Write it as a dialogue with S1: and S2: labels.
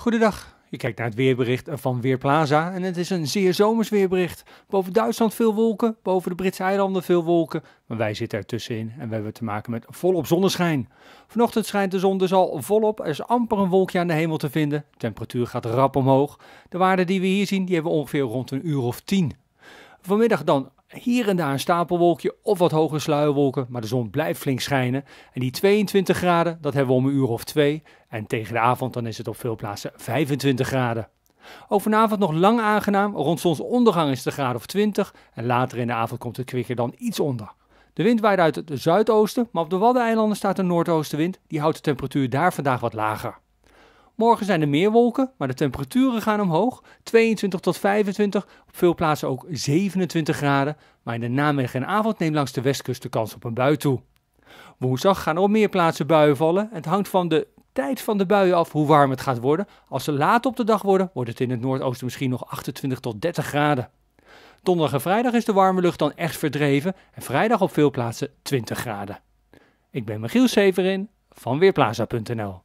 S1: Goedendag. Je kijkt naar het weerbericht van Weerplaza en het is een zeer zomers weerbericht. Boven Duitsland veel wolken, boven de Britse eilanden veel wolken, maar wij zitten ertussenin en we hebben te maken met volop zonneschijn. Vanochtend schijnt de zon dus al volop, er is amper een wolkje aan de hemel te vinden. De temperatuur gaat rap omhoog. De waarden die we hier zien, die hebben we ongeveer rond een uur of tien. Vanmiddag dan hier en daar een stapelwolkje of wat hoge sluierwolken, maar de zon blijft flink schijnen. En die 22 graden, dat hebben we om een uur of twee. En tegen de avond dan is het op veel plaatsen 25 graden. Ook vanavond nog lang aangenaam, rond zonsondergang is het een graad of 20 en later in de avond komt het kwikker dan iets onder. De wind waait uit het zuidoosten, maar op de Waddeneilanden staat een noordoostenwind, die houdt de temperatuur daar vandaag wat lager. Morgen zijn er meer wolken, maar de temperaturen gaan omhoog. 22 tot 25, op veel plaatsen ook 27 graden. Maar in de namiddag en avond neemt langs de westkust de kans op een bui toe. Woensdag gaan er op meer plaatsen buien vallen. Het hangt van de tijd van de buien af hoe warm het gaat worden. Als ze laat op de dag worden, wordt het in het noordoosten misschien nog 28 tot 30 graden. Donderdag en vrijdag is de warme lucht dan echt verdreven en vrijdag op veel plaatsen 20 graden. Ik ben Michiel Severin van Weerplaza.nl